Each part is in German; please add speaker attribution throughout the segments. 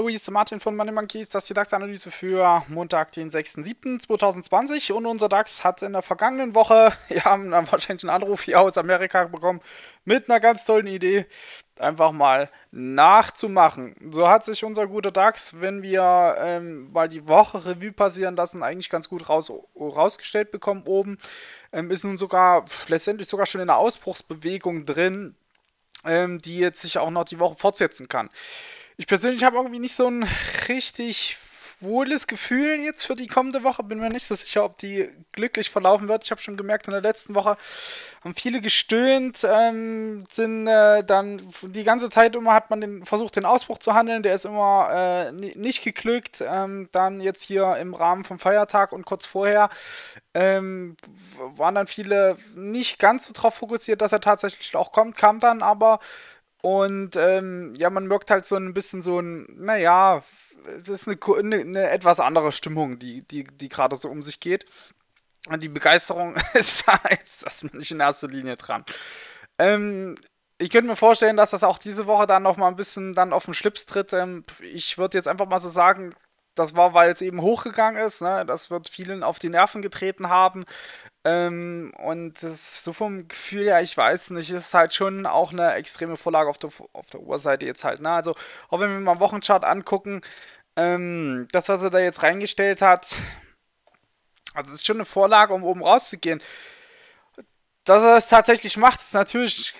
Speaker 1: Hallo, hier ist Martin von Money Monkeys. Das ist die DAX-Analyse für Montag, den 6.7.2020. Und unser DAX hat in der vergangenen Woche, wir haben dann wahrscheinlich einen Anruf hier aus Amerika bekommen, mit einer ganz tollen Idee, einfach mal nachzumachen. So hat sich unser guter DAX, wenn wir ähm, mal die Woche Revue passieren lassen, eigentlich ganz gut raus, rausgestellt bekommen oben. Ähm, ist nun sogar letztendlich sogar schon in der Ausbruchsbewegung drin, ähm, die jetzt sich auch noch die Woche fortsetzen kann. Ich persönlich habe irgendwie nicht so ein richtig wohles Gefühl jetzt für die kommende Woche. Bin mir nicht so sicher, ob die glücklich verlaufen wird. Ich habe schon gemerkt, in der letzten Woche haben viele gestöhnt, ähm, sind äh, dann die ganze Zeit immer hat man den, versucht, den Ausbruch zu handeln. Der ist immer äh, nicht geglückt. Ähm, dann jetzt hier im Rahmen vom Feiertag und kurz vorher ähm, waren dann viele nicht ganz so drauf fokussiert, dass er tatsächlich auch kommt, kam dann aber und ähm, ja, man merkt halt so ein bisschen so ein, naja, das ist eine, eine, eine etwas andere Stimmung, die, die, die gerade so um sich geht. Und die Begeisterung ist da jetzt erstmal nicht in erster Linie dran. Ähm, ich könnte mir vorstellen, dass das auch diese Woche dann nochmal ein bisschen dann auf den Schlips tritt. Ähm, ich würde jetzt einfach mal so sagen, das war, weil es eben hochgegangen ist. Ne? Das wird vielen auf die Nerven getreten haben. Ähm, und das, so vom Gefühl her, ich weiß nicht, ist halt schon auch eine extreme Vorlage auf der, auf der Oberseite jetzt halt. Ne? Also, auch wenn wir mal Wochenchart angucken, ähm, das, was er da jetzt reingestellt hat, also das ist schon eine Vorlage, um oben rauszugehen. Dass er es das tatsächlich macht, ist natürlich,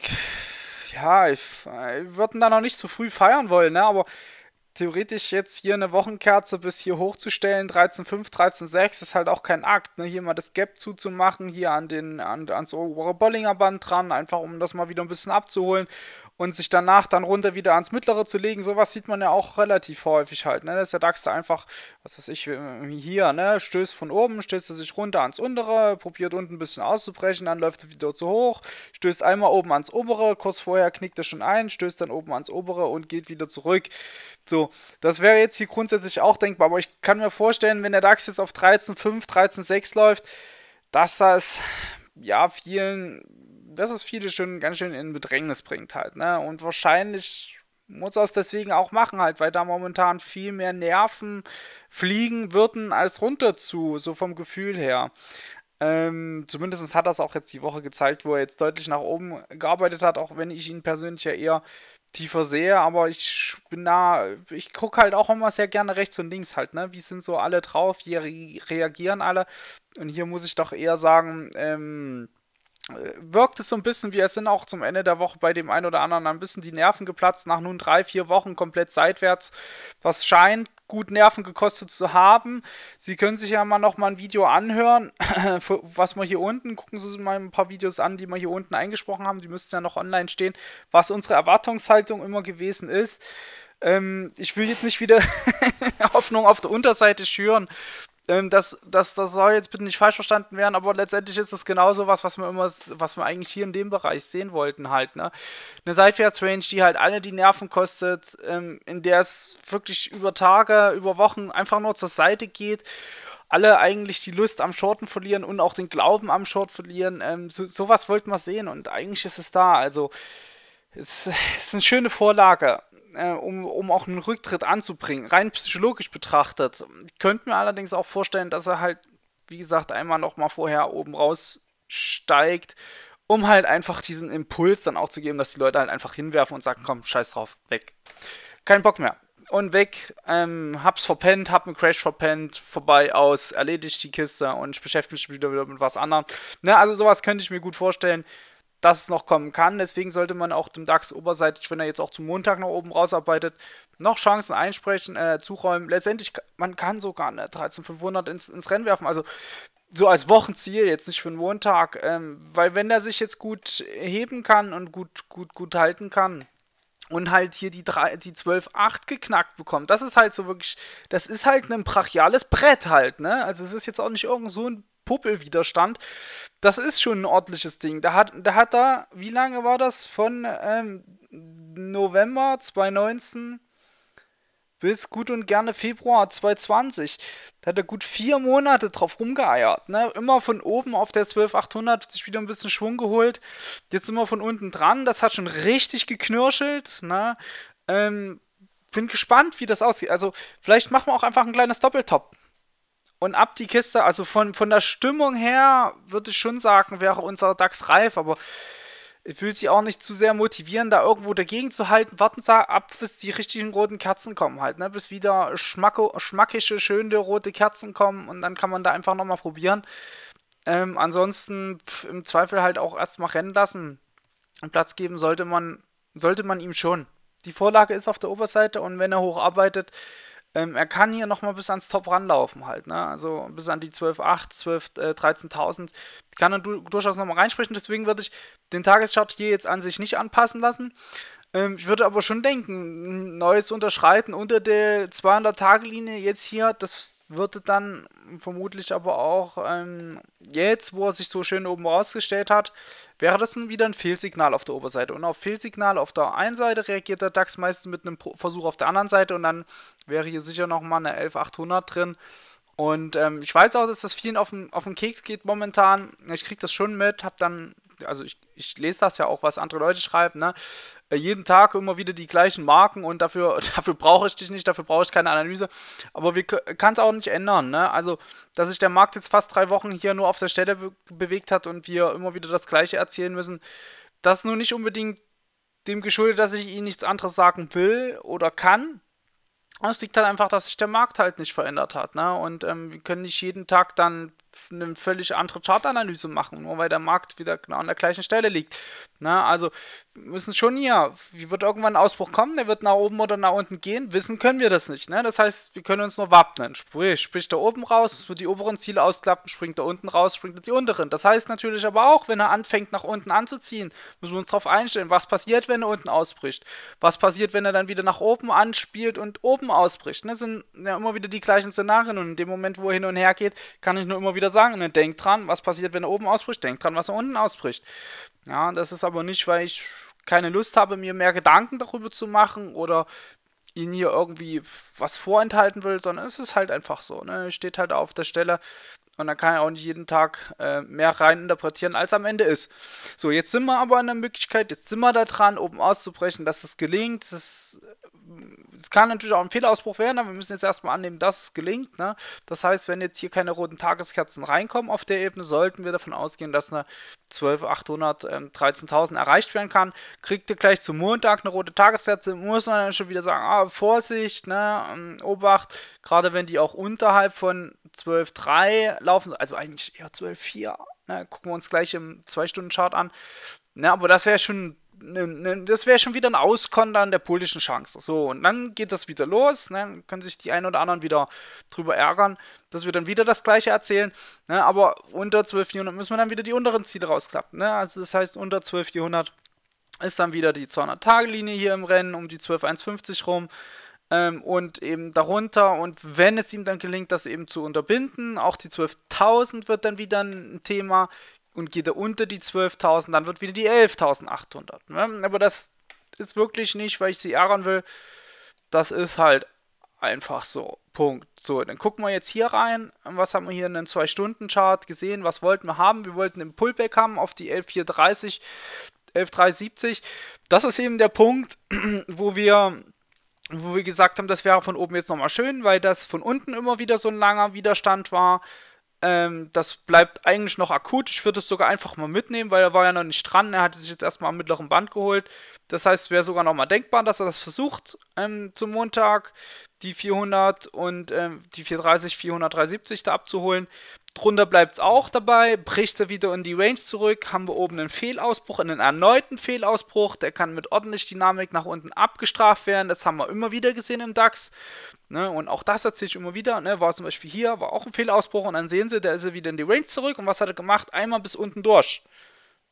Speaker 1: ja, ich, ich würde ihn da noch nicht zu früh feiern wollen, ne? aber theoretisch jetzt hier eine Wochenkerze bis hier hochzustellen, 13,5, 13,6 ist halt auch kein Akt, ne? Hier mal das Gap zuzumachen, hier an den, an, ans obere Bollinger Band dran, einfach um das mal wieder ein bisschen abzuholen und sich danach dann runter wieder ans mittlere zu legen. Sowas sieht man ja auch relativ häufig halt, ne? Dass der DAX da einfach, was weiß ich, hier, ne? Stößt von oben, stößt er sich runter ans untere, probiert unten ein bisschen auszubrechen, dann läuft er wieder zu hoch, stößt einmal oben ans obere, kurz vorher knickt er schon ein, stößt dann oben ans obere und geht wieder zurück. So, das wäre jetzt hier grundsätzlich auch denkbar, aber ich kann mir vorstellen, wenn der DAX jetzt auf 13,5, 13,6 läuft, dass das ja vielen, dass es viele schon ganz schön in Bedrängnis bringt halt, ne? Und wahrscheinlich muss er es deswegen auch machen halt, weil da momentan viel mehr Nerven fliegen würden als runter zu, so vom Gefühl her. Ähm, zumindest hat das auch jetzt die Woche gezeigt, wo er jetzt deutlich nach oben gearbeitet hat, auch wenn ich ihn persönlich ja eher tiefer sehe, aber ich bin da, ich gucke halt auch immer sehr gerne rechts und links halt, ne? Wie sind so alle drauf, wie re reagieren alle? Und hier muss ich doch eher sagen, ähm, äh, wirkt es so ein bisschen, wie es sind auch zum Ende der Woche bei dem einen oder anderen ein bisschen die Nerven geplatzt, nach nun drei, vier Wochen komplett seitwärts, was scheint gut Nerven gekostet zu haben. Sie können sich ja mal noch mal ein Video anhören, was wir hier unten, gucken Sie sich mal ein paar Videos an, die wir hier unten eingesprochen haben, die müssten ja noch online stehen, was unsere Erwartungshaltung immer gewesen ist. Ähm, ich will jetzt nicht wieder Hoffnung auf der Unterseite schüren, ähm, das, das, das soll jetzt bitte nicht falsch verstanden werden, aber letztendlich ist es genau so was, was wir immer, was wir eigentlich hier in dem Bereich sehen wollten halt, ne? Eine Seitwärtsrange, die halt alle die Nerven kostet, ähm, in der es wirklich über Tage, über Wochen einfach nur zur Seite geht alle eigentlich die Lust am Shorten verlieren und auch den Glauben am Short verlieren. Ähm, so, sowas wollten wir sehen und eigentlich ist es da. Also es ist eine schöne Vorlage, äh, um, um auch einen Rücktritt anzubringen. Rein psychologisch betrachtet. Ich könnte mir allerdings auch vorstellen, dass er halt, wie gesagt, einmal nochmal vorher oben raussteigt, um halt einfach diesen Impuls dann auch zu geben, dass die Leute halt einfach hinwerfen und sagen, komm, scheiß drauf, weg. Kein Bock mehr. Und weg, ähm, hab's verpennt, hab einen Crash verpennt, vorbei aus, erledigt die Kiste und ich beschäftige mich wieder mit was anderem. Ne, also sowas könnte ich mir gut vorstellen dass es noch kommen kann. Deswegen sollte man auch dem DAX oberseitig, wenn er jetzt auch zum Montag nach oben rausarbeitet, noch Chancen einsprechen, äh, zuräumen. Letztendlich, man kann sogar eine 13500 ins, ins Rennen werfen. Also so als Wochenziel, jetzt nicht für einen Montag, ähm, weil wenn er sich jetzt gut heben kann und gut, gut, gut halten kann und halt hier die, die 12,8 geknackt bekommt, das ist halt so wirklich, das ist halt ein brachiales Brett halt, ne? Also es ist jetzt auch nicht irgend so ein Puppelwiderstand. Das ist schon ein ordentliches Ding. Da hat, da hat er, wie lange war das? Von ähm, November 2019 bis gut und gerne Februar 2020. Da hat er gut vier Monate drauf rumgeeiert. Ne? Immer von oben auf der 12800 sich wieder ein bisschen Schwung geholt. Jetzt immer von unten dran. Das hat schon richtig geknirschelt. Ne? Ähm, bin gespannt, wie das aussieht. Also, vielleicht machen wir auch einfach ein kleines Doppeltop und ab die Kiste. Also von, von der Stimmung her würde ich schon sagen, wäre unser DAX reif, aber ich will sie auch nicht zu sehr motivieren, da irgendwo dagegen zu halten. Warten Sie ab, bis die richtigen roten Kerzen kommen halt, ne? Bis wieder schmacko, schmackische, schöne rote Kerzen kommen und dann kann man da einfach nochmal probieren. Ähm, ansonsten pf, im Zweifel halt auch erstmal rennen lassen. Und Platz geben sollte man, sollte man ihm schon. Die Vorlage ist auf der Oberseite und wenn er hocharbeitet, ähm, er kann hier nochmal bis ans Top ranlaufen halt, ne? Also bis an die 12.8, 12.13.000. äh, Kann er du durchaus nochmal reinsprechen, deswegen würde ich den Tageschart hier jetzt an sich nicht anpassen lassen. Ähm, ich würde aber schon denken, ein neues Unterschreiten unter der 200-Tage-Linie jetzt hier, das würde dann vermutlich aber auch ähm, jetzt, wo er sich so schön oben rausgestellt hat, wäre das dann wieder ein Fehlsignal auf der Oberseite. Und auf Fehlsignal auf der einen Seite reagiert der DAX meistens mit einem Versuch auf der anderen Seite und dann wäre hier sicher nochmal eine 11800 drin. Und ähm, ich weiß auch, dass das vielen auf den, auf den Keks geht momentan. Ich kriege das schon mit, habe dann also ich, ich lese das ja auch, was andere Leute schreiben, ne? Äh, jeden Tag immer wieder die gleichen Marken und dafür, dafür brauche ich dich nicht, dafür brauche ich keine Analyse. Aber wir kann es auch nicht ändern. Ne? Also, dass sich der Markt jetzt fast drei Wochen hier nur auf der Stelle be bewegt hat und wir immer wieder das Gleiche erzählen müssen, das ist nun nicht unbedingt dem geschuldet, dass ich Ihnen nichts anderes sagen will oder kann. es liegt halt einfach, dass sich der Markt halt nicht verändert hat. Ne? Und ähm, wir können nicht jeden Tag dann eine völlig andere Chartanalyse machen, nur weil der Markt wieder genau an der gleichen Stelle liegt. Na, also müssen schon hier, wie wird irgendwann ein Ausbruch kommen, der wird nach oben oder nach unten gehen, wissen können wir das nicht. Ne? Das heißt, wir können uns nur wappnen. Sprich, spricht da oben raus, müssen wir die oberen Ziele ausklappen, springt da unten raus, springt da die unteren. Das heißt natürlich aber auch, wenn er anfängt nach unten anzuziehen, müssen wir uns darauf einstellen, was passiert, wenn er unten ausbricht. Was passiert, wenn er dann wieder nach oben anspielt und oben ausbricht. Ne? Das sind ja immer wieder die gleichen Szenarien und in dem Moment, wo er hin und her geht, kann ich nur immer wieder wieder sagen, ne, denk dran, was passiert, wenn er oben ausbricht, denk dran, was er unten ausbricht. Ja, das ist aber nicht, weil ich keine Lust habe, mir mehr Gedanken darüber zu machen oder ihnen hier irgendwie was vorenthalten will, sondern es ist halt einfach so. Ne? Steht halt auf der Stelle und dann kann er auch nicht jeden Tag äh, mehr reininterpretieren, als am Ende ist. So, jetzt sind wir aber in der Möglichkeit, jetzt sind wir da dran, oben auszubrechen, dass es gelingt. Das es kann natürlich auch ein Fehlausbruch werden, aber wir müssen jetzt erstmal annehmen, dass es gelingt. Ne? Das heißt, wenn jetzt hier keine roten Tageskerzen reinkommen auf der Ebene, sollten wir davon ausgehen, dass eine 12.800, ähm, 13.000 erreicht werden kann. Kriegt ihr gleich zum Montag eine rote Tageskerze, muss man dann schon wieder sagen, ah, Vorsicht, ne? Ähm, Obacht, gerade wenn die auch unterhalb von 12.3 laufen, also eigentlich eher 12.4, ne? gucken wir uns gleich im 2-Stunden-Chart an. Ne, aber das wäre schon ein Ne, ne, das wäre schon wieder ein Auskondern der politischen Chance. So, und dann geht das wieder los, ne, dann können sich die einen oder anderen wieder drüber ärgern, dass wir dann wieder das Gleiche erzählen, ne, aber unter 12.400 müssen wir dann wieder die unteren Ziele rausklappen, ne, also das heißt unter 12.400 ist dann wieder die 200-Tage-Linie hier im Rennen um die 12,150 rum, ähm, und eben darunter. Und wenn es ihm dann gelingt, das eben zu unterbinden, auch die 12.000 wird dann wieder ein Thema und geht er unter die 12.000, dann wird wieder die 11.800. Ne? Aber das ist wirklich nicht, weil ich sie ärgern will. Das ist halt einfach so. Punkt. So, dann gucken wir jetzt hier rein. Was haben wir hier in einem 2-Stunden-Chart gesehen? Was wollten wir haben? Wir wollten einen Pullback haben auf die 11.430, 11.370. Das ist eben der Punkt, wo wir wo wir gesagt haben, das wäre von oben jetzt nochmal schön, weil das von unten immer wieder so ein langer Widerstand war. Ähm, das bleibt eigentlich noch akut. Ich würde es sogar einfach mal mitnehmen, weil er war ja noch nicht dran. Er hatte sich jetzt erstmal am mittleren Band geholt. Das heißt, es wäre sogar nochmal denkbar, dass er das versucht ähm, zum Montag, die 400 und ähm, die 430, 400, 370 da abzuholen. Drunter bleibt es auch dabei, bricht er wieder in die Range zurück, haben wir oben einen Fehlausbruch, einen erneuten Fehlausbruch, der kann mit ordentlich Dynamik nach unten abgestraft werden, das haben wir immer wieder gesehen im DAX. Ne? Und auch das erzähle ich immer wieder, ne? war zum Beispiel hier, war auch ein Fehlausbruch und dann sehen Sie, der ist er wieder in die Range zurück und was hat er gemacht? Einmal bis unten durch.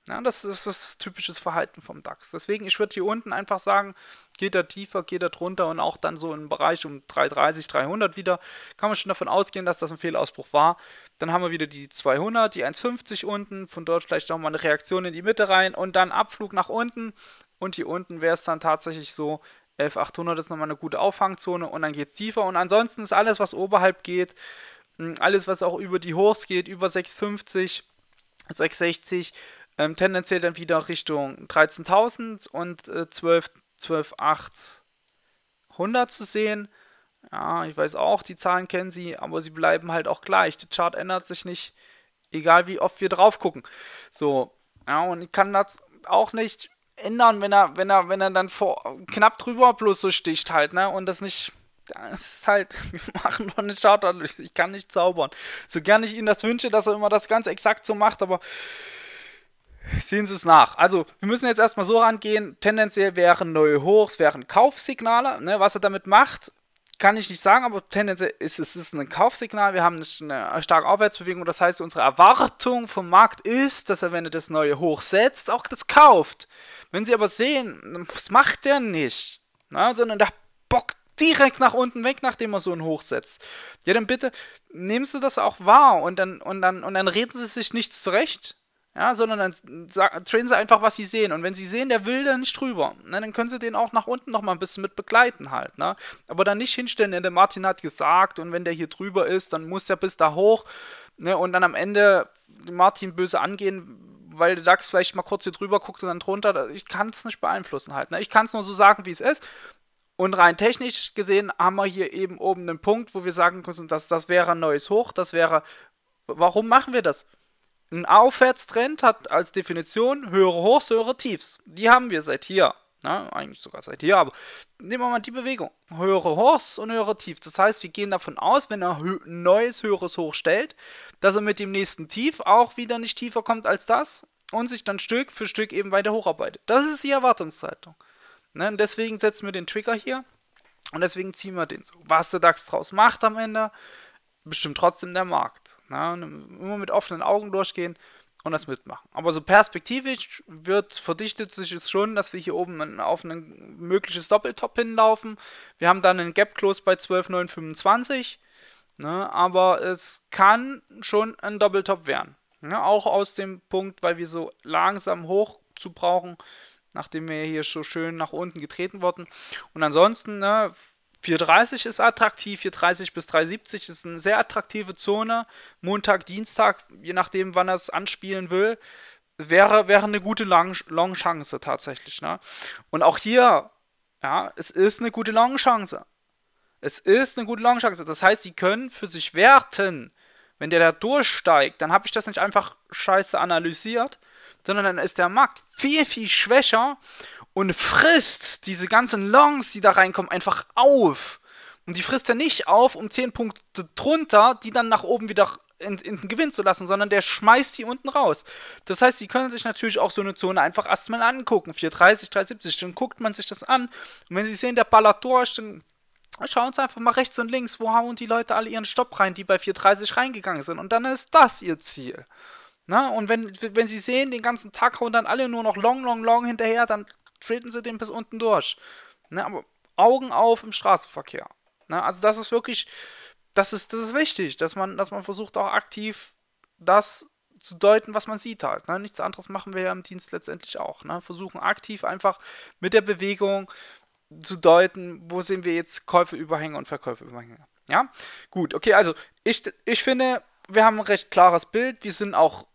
Speaker 1: Ja, das ist das typische Verhalten vom DAX. Deswegen, ich würde hier unten einfach sagen, geht er tiefer, geht er drunter und auch dann so im Bereich um 330, 300 wieder, kann man schon davon ausgehen, dass das ein Fehlausbruch war. Dann haben wir wieder die 200, die 150 unten, von dort vielleicht nochmal eine Reaktion in die Mitte rein und dann Abflug nach unten. Und hier unten wäre es dann tatsächlich so, 11800 ist nochmal eine gute Auffangzone und dann geht es tiefer. Und ansonsten ist alles, was oberhalb geht, hm, alles, was auch über die Hochs geht, über 650, 660, ähm, tendenziell dann wieder Richtung 13.000 und äh, 12, zu sehen. Ja, ich weiß auch, die Zahlen kennen Sie, aber sie bleiben halt auch gleich. Der Chart ändert sich nicht, egal wie oft wir drauf gucken. So, ja, und ich kann das auch nicht ändern, wenn er, wenn er, wenn er dann vor, knapp drüber bloß so sticht halt, ne? Und das nicht. Das ist halt, wir machen nur eine Chartanalyse. Ich kann nicht zaubern. So gern ich Ihnen das wünsche, dass er immer das ganz exakt so macht, aber sehen Sie es nach. Also, wir müssen jetzt erstmal so rangehen: tendenziell wären neue Hochs, wären Kaufsignale. Ne? Was er damit macht, kann ich nicht sagen, aber tendenziell ist es ist ein Kaufsignal. Wir haben eine starke Aufwärtsbewegung. Das heißt, unsere Erwartung vom Markt ist, dass er, wenn er das neue Hoch setzt, auch das kauft. Wenn Sie aber sehen, das macht er nicht, ne? sondern der bockt direkt nach unten weg, nachdem er so ein Hoch setzt. Ja, dann bitte nehmen Sie das auch wahr und dann, und dann, und dann reden Sie sich nichts zurecht. Ja, sondern dann trainen sie einfach, was sie sehen. Und wenn sie sehen, der will da nicht drüber, ne, dann können sie den auch nach unten nochmal ein bisschen mit begleiten halt. Ne? Aber dann nicht hinstellen, denn der Martin hat gesagt, und wenn der hier drüber ist, dann muss der bis da hoch. Ne, und dann am Ende Martin böse angehen, weil der DAX vielleicht mal kurz hier drüber guckt und dann drunter. Ich kann es nicht beeinflussen halt. Ne? Ich kann es nur so sagen, wie es ist. Und rein technisch gesehen haben wir hier eben oben einen Punkt, wo wir sagen können, dass das wäre ein neues Hoch, das wäre. Warum machen wir das? Ein Aufwärtstrend hat als Definition höhere Hochs, höhere Tiefs. Die haben wir seit hier. Na, ne, eigentlich sogar seit hier, aber nehmen wir mal die Bewegung. Höhere Hochs und höhere Tiefs. Das heißt, wir gehen davon aus, wenn er ein neues, höheres Hoch stellt, dass er mit dem nächsten Tief auch wieder nicht tiefer kommt als das und sich dann Stück für Stück eben weiter hocharbeitet. Das ist die Erwartungszeitung. Ne? Und deswegen setzen wir den Trigger hier und deswegen ziehen wir den so. Was der DAX draus macht am Ende, bestimmt trotzdem der Markt. Ne? Immer mit offenen Augen durchgehen und das mitmachen. Aber so perspektivisch wird, verdichtet sich jetzt schon, dass wir hier oben auf ein mögliches Doppeltop hinlaufen. Wir haben dann einen Gap-Close bei 12,925. Ne? Aber es kann schon ein Doppeltop werden. Ne? Auch aus dem Punkt, weil wir so langsam hoch zu brauchen, nachdem wir hier so schön nach unten getreten wurden. Und ansonsten, ne, 430 ist attraktiv, 430 bis 370 ist eine sehr attraktive Zone. Montag, Dienstag, je nachdem, wann er es anspielen will, wäre, wäre eine gute Long-Chance tatsächlich. Ne? Und auch hier, ja, es ist eine gute Long-Chance. Es ist eine gute Long-Chance. Das heißt, sie können für sich werten. Wenn der da durchsteigt, dann habe ich das nicht einfach scheiße analysiert, sondern dann ist der Markt viel, viel schwächer und frisst diese ganzen Longs, die da reinkommen, einfach auf. Und die frisst er nicht auf, um 10 Punkte drunter, die dann nach oben wieder in, in, den Gewinn zu lassen, sondern der schmeißt die unten raus. Das heißt, sie können sich natürlich auch so eine Zone einfach erstmal angucken. 430, 370, dann guckt man sich das an. Und wenn sie sehen, der Baller durch, dann schauen sie einfach mal rechts und links, wo hauen die Leute alle ihren Stopp rein, die bei 430 reingegangen sind. Und dann ist das ihr Ziel. Na, und wenn, wenn sie sehen, den ganzen Tag hauen dann alle nur noch long, long, long hinterher, dann treten sie den bis unten durch. Ne, aber Augen auf im Straßenverkehr. Ne, also das ist wirklich, das ist, das ist wichtig, dass man, dass man versucht auch aktiv das zu deuten, was man sieht halt. Ne? Nichts anderes machen wir ja im Dienst letztendlich auch. Ne? Versuchen aktiv einfach mit der Bewegung zu deuten, wo sehen wir jetzt Käufeüberhänge und Verkäufeüberhänge. Ja, gut, okay, also ich, ich finde, wir haben ein recht klares Bild. Wir sind auch,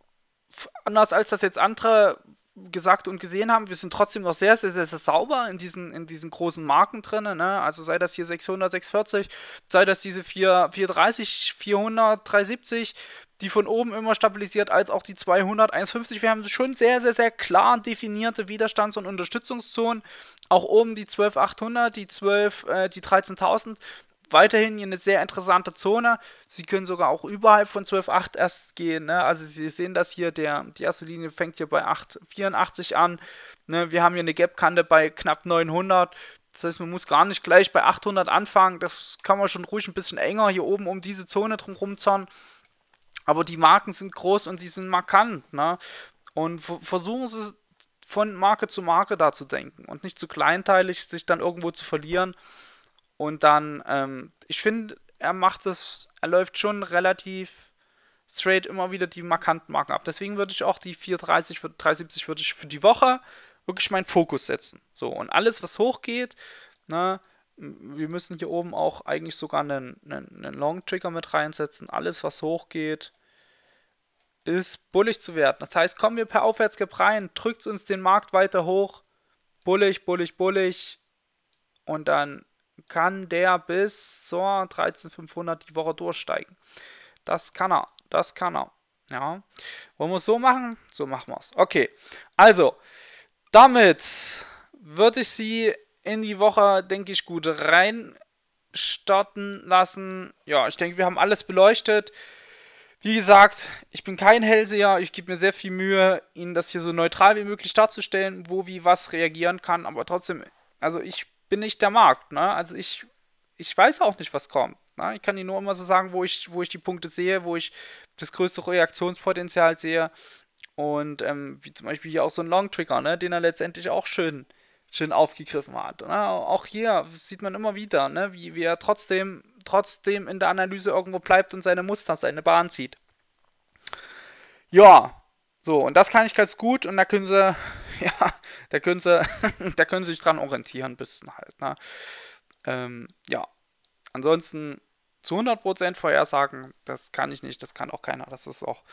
Speaker 1: anders als das jetzt andere gesagt und gesehen haben, wir sind trotzdem noch sehr, sehr, sehr, sehr sauber in diesen, in diesen großen Marken drin. Ne? Also sei das hier 600, 640, sei das diese 4, 430, 400, 370, die von oben immer stabilisiert, als auch die 200, 150. Wir haben schon sehr, sehr, sehr klar definierte Widerstands- und Unterstützungszonen. Auch oben die 12.800, die 12, äh, die 13.000 weiterhin eine sehr interessante Zone. Sie können sogar auch überhalb von 12,8 erst gehen. Ne? Also Sie sehen das hier, der, die erste Linie fängt hier bei 8,84 an. Ne? Wir haben hier eine Gap-Kante bei knapp 900. Das heißt, man muss gar nicht gleich bei 800 anfangen. Das kann man schon ruhig ein bisschen enger hier oben um diese Zone drumherum zorn. Aber die Marken sind groß und sie sind markant. Ne? Und versuchen Sie von Marke zu Marke da zu denken und nicht zu kleinteilig sich dann irgendwo zu verlieren. Und dann, ähm, ich finde, er macht es, er läuft schon relativ straight immer wieder die markanten Marken ab. Deswegen würde ich auch die 430, 370 würde ich für die Woche wirklich meinen Fokus setzen. So, und alles, was hochgeht, ne, wir müssen hier oben auch eigentlich sogar einen, einen, einen Long Trigger mit reinsetzen. Alles, was hochgeht, ist bullig zu werden. Das heißt, kommen wir per Aufwärtskip rein, drückt uns den Markt weiter hoch, bullig, bullig, bullig und dann kann der bis zur 13500 die Woche durchsteigen. Das kann er, das kann er. Ja, wollen wir es so machen? So machen wir es. Okay, also, damit würde ich Sie in die Woche, denke ich, gut rein starten lassen. Ja, ich denke, wir haben alles beleuchtet. Wie gesagt, ich bin kein Hellseher. Ich gebe mir sehr viel Mühe, Ihnen das hier so neutral wie möglich darzustellen, wo wie was reagieren kann. Aber trotzdem, also ich bin ich der Markt. Ne? Also ich, ich weiß auch nicht, was kommt. Ne? Ich kann Ihnen nur immer so sagen, wo ich, wo ich die Punkte sehe, wo ich das größte Reaktionspotenzial sehe. Und ähm, wie zum Beispiel hier auch so ein Long Trigger, ne? den er letztendlich auch schön, schön aufgegriffen hat. Ne? Auch hier sieht man immer wieder, ne? wie, wie er trotzdem, trotzdem in der Analyse irgendwo bleibt und seine Muster, seine Bahn zieht. Ja, so, und das kann ich ganz gut und da können sie, ja, da können sie, da können sie sich dran orientieren ein bisschen halt. Ne? Ähm, ja, ansonsten zu 100% vorhersagen, das kann ich nicht, das kann auch keiner. Das ist auch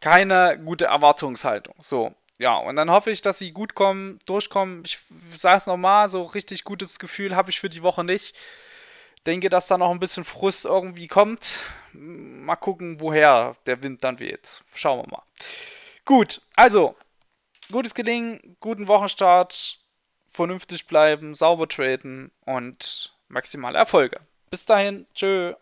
Speaker 1: keine gute Erwartungshaltung. So, ja, und dann hoffe ich, dass sie gut kommen, durchkommen. Ich sage es nochmal, so richtig gutes Gefühl habe ich für die Woche nicht. Denke, dass da noch ein bisschen Frust irgendwie kommt. Mal gucken, woher der Wind dann weht. Schauen wir mal. Gut, also, gutes Gelingen, guten Wochenstart, vernünftig bleiben, sauber traden und maximale Erfolge. Bis dahin, tschö.